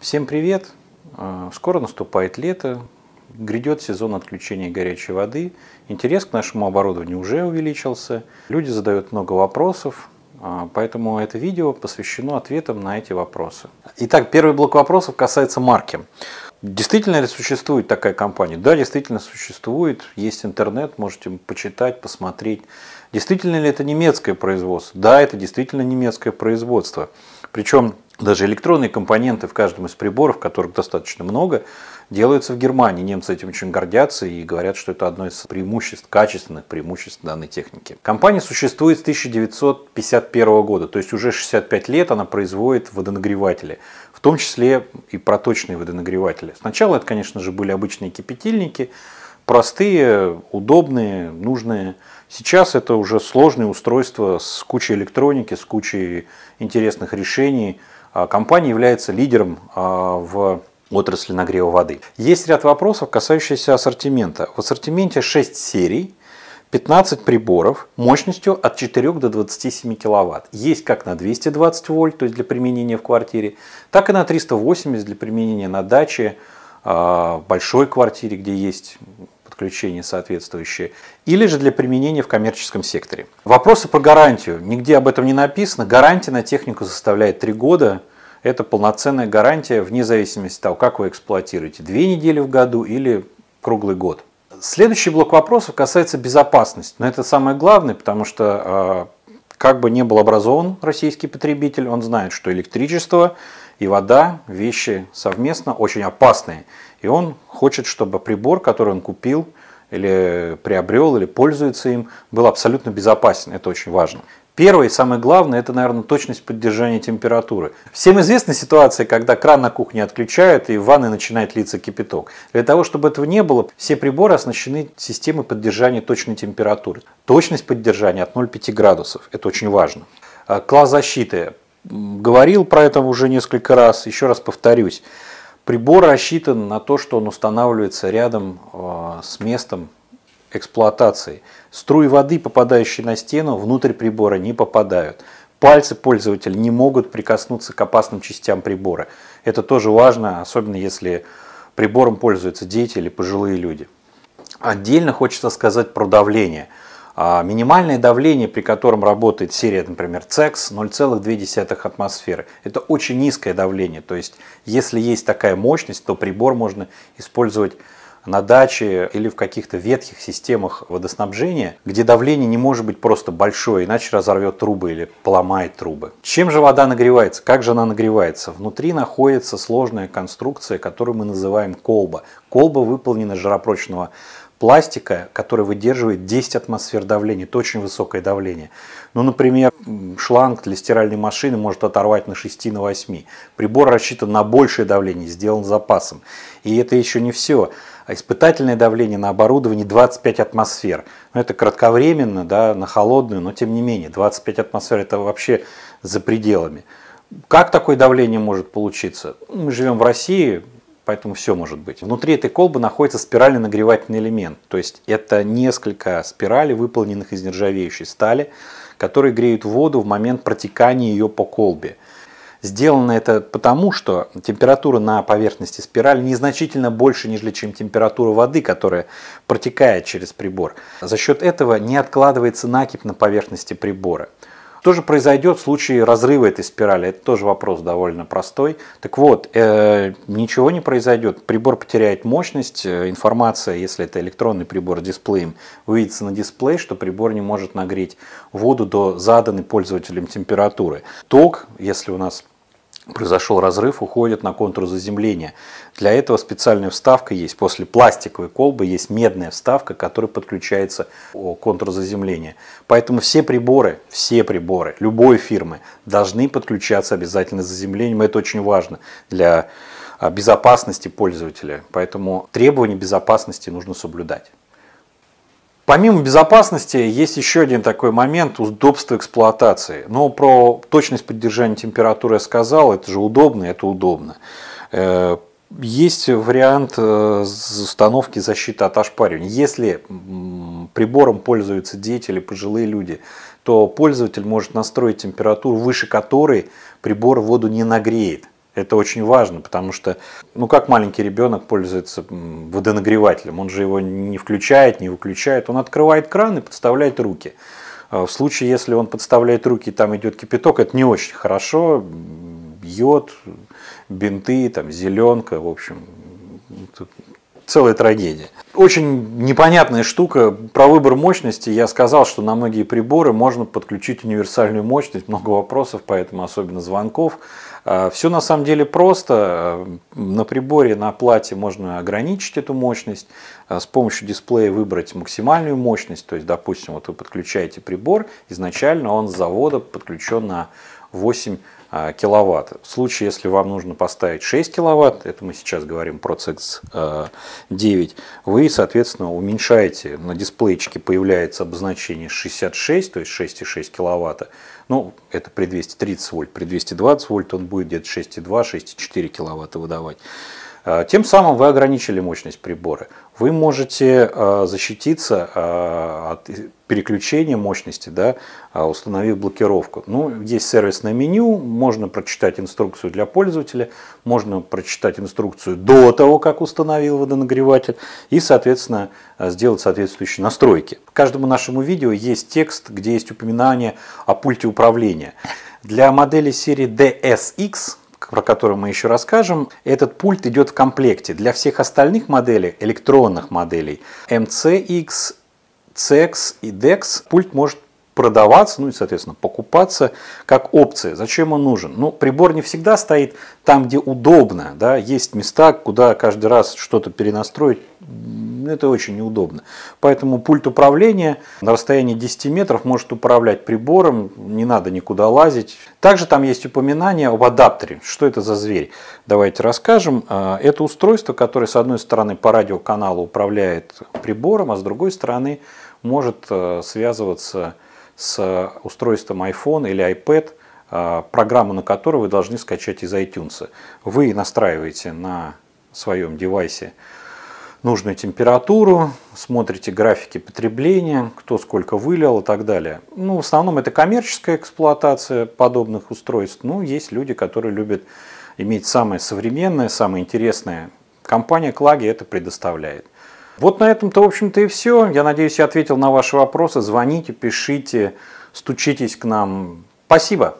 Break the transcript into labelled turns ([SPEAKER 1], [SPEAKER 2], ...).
[SPEAKER 1] Всем привет! А, скоро наступает лето, грядет сезон отключения горячей воды, интерес к нашему оборудованию уже увеличился, люди задают много вопросов, а, поэтому это видео посвящено ответам на эти вопросы. Итак, первый блок вопросов касается марки. Действительно ли существует такая компания? Да, действительно существует, есть интернет, можете почитать, посмотреть. Действительно ли это немецкое производство? Да, это действительно немецкое производство. Причем даже электронные компоненты в каждом из приборов, которых достаточно много, делаются в Германии. Немцы этим очень гордятся и говорят, что это одно из преимуществ, качественных преимуществ данной техники. Компания существует с 1951 года, то есть уже 65 лет она производит водонагреватели, в том числе и проточные водонагреватели. Сначала это, конечно же, были обычные кипятильники, простые, удобные, нужные. Сейчас это уже сложные устройства с кучей электроники, с кучей интересных решений – а, компания является лидером а, в отрасли нагрева воды. Есть ряд вопросов, касающихся ассортимента. В ассортименте 6 серий, 15 приборов мощностью от 4 до 27 кВт. Есть как на 220 вольт, то есть для применения в квартире, так и на 380 для применения на даче, а, большой квартире, где есть подключение соответствующее, или же для применения в коммерческом секторе. Вопросы про гарантию. Нигде об этом не написано. Гарантия на технику составляет 3 года. Это полноценная гарантия вне зависимости от того, как вы эксплуатируете. Две недели в году или круглый год. Следующий блок вопросов касается безопасности. Но это самое главное, потому что а, как бы не был образован российский потребитель, он знает, что электричество и вода – вещи совместно очень опасные. И он хочет, чтобы прибор, который он купил, или приобрел, или пользуется им, был абсолютно безопасен. Это очень важно. Первое и самое главное, это, наверное, точность поддержания температуры. Всем известна ситуация, когда кран на кухне отключают и в ванной начинает литься кипяток. Для того, чтобы этого не было, все приборы оснащены системой поддержания точной температуры. Точность поддержания от 0,5 градусов. Это очень важно. А, класс защиты говорил про это уже несколько раз, еще раз повторюсь. Прибор рассчитан на то, что он устанавливается рядом а, с местом эксплуатации. Струи воды, попадающие на стену, внутрь прибора не попадают. Пальцы пользователя не могут прикоснуться к опасным частям прибора. Это тоже важно, особенно если прибором пользуются дети или пожилые люди. Отдельно хочется сказать про давление – а минимальное давление, при котором работает серия, например, Цекс 0,2 атмосферы. Это очень низкое давление, то есть если есть такая мощность, то прибор можно использовать на даче или в каких-то ветхих системах водоснабжения, где давление не может быть просто большое, иначе разорвет трубы или поломает трубы. Чем же вода нагревается? Как же она нагревается? Внутри находится сложная конструкция, которую мы называем колба. Колба выполнена из жаропрочного пластика, который выдерживает 10 атмосфер давления. Это очень высокое давление. Ну, например, шланг для стиральной машины может оторвать на 6, на 8. Прибор рассчитан на большее давление, сделан запасом. И это еще не все. А испытательное давление на оборудовании 25 атмосфер. Ну, это кратковременно, да, на холодную, но тем не менее, 25 атмосфер – это вообще за пределами. Как такое давление может получиться? Мы живем в России, поэтому все может быть. Внутри этой колбы находится спиральный нагревательный элемент, то есть это несколько спиралей, выполненных из нержавеющей стали, которые греют воду в момент протекания ее по колбе. Сделано это потому, что температура на поверхности спирали незначительно больше, нежели чем температура воды, которая протекает через прибор. За счет этого не откладывается накипь на поверхности прибора. То же произойдет в случае разрыва этой спирали. Это тоже вопрос довольно простой. Так вот, э, ничего не произойдет. Прибор потеряет мощность. Э, информация, если это электронный прибор с дисплеем, увидится на дисплее, что прибор не может нагреть воду до заданной пользователем температуры. Ток, если у нас произошел разрыв, уходит на контур заземления. Для этого специальная вставка есть. После пластиковой колбы есть медная вставка, которая подключается к контуру заземления. Поэтому все приборы, все приборы любой фирмы должны подключаться обязательно с заземлением. Это очень важно для а, безопасности пользователя. Поэтому требования безопасности нужно соблюдать. Помимо безопасности, есть еще один такой момент – удобство эксплуатации. Ну, про точность поддержания температуры я сказал, это же удобно, это удобно. Э, есть вариант э, установки защиты от ошпаривания. Если прибором пользуются дети или пожилые люди, то пользователь может настроить температуру, выше которой прибор воду не нагреет. Это очень важно, потому что, ну как маленький ребенок пользуется водонагревателем, он же его не включает, не выключает, он открывает кран и подставляет руки. А в случае, если он подставляет руки и там идет кипяток, это не очень хорошо, йод, бинты, там, зеленка, в общем, целая трагедия. Очень непонятная штука. Про выбор мощности я сказал, что на многие приборы можно подключить универсальную мощность. Много вопросов, поэтому особенно звонков. А, Все на самом деле просто. Э, на приборе, на плате можно ограничить эту мощность. А, с помощью дисплея выбрать максимальную мощность. То есть, допустим, вот вы подключаете прибор, изначально он с завода подключен на 8 а, киловатт. В случае, если вам нужно поставить 6 киловатт, это мы сейчас говорим про CX 9, а, вы, соответственно, уменьшаете, на дисплейчике появляется обозначение 66, то есть 6,6 киловатта. Ну, это при 230 вольт, при 220 вольт он будет где-то 6,2-6,4 киловатта выдавать. Э, тем самым вы ограничили мощность прибора. Вы можете э, защититься э, от переключения мощности, да, установив блокировку. Ну, есть сервисное меню, можно прочитать инструкцию для пользователя, можно прочитать инструкцию до того, как установил водонагреватель, и, соответственно, сделать соответствующие настройки. К каждому нашему видео есть текст, где есть упоминание о пульте управления. Для модели серии DSX про который мы еще расскажем, этот пульт идет в комплекте. Для всех остальных моделей, электронных моделей, MCX, CX и DEX, пульт может продаваться, ну и, соответственно, покупаться как опция. Зачем он нужен? Ну, прибор не всегда стоит там, где удобно. Да? Есть места, куда каждый раз что-то перенастроить ну, это очень неудобно. Поэтому пульт управления на расстоянии 10 метров может управлять прибором, не надо никуда лазить. Также там есть упоминание об адаптере. Что это за зверь? Давайте расскажем. А, это устройство, которое с одной стороны по радиоканалу управляет прибором, а с другой стороны может э, связываться с устройством iPhone или iPad, а, программу на которую вы должны скачать из iTunes. Вы настраиваете на своем девайсе нужную температуру, смотрите графики потребления, кто сколько вылил и так далее. Ну, в основном это коммерческая эксплуатация подобных устройств. Ну, есть люди, которые любят иметь самое современное, самое интересное. Компания Клаги это предоставляет. Вот на этом-то, в общем-то, и все. Я надеюсь, я ответил на ваши вопросы. Звоните, пишите, стучитесь к нам. Спасибо.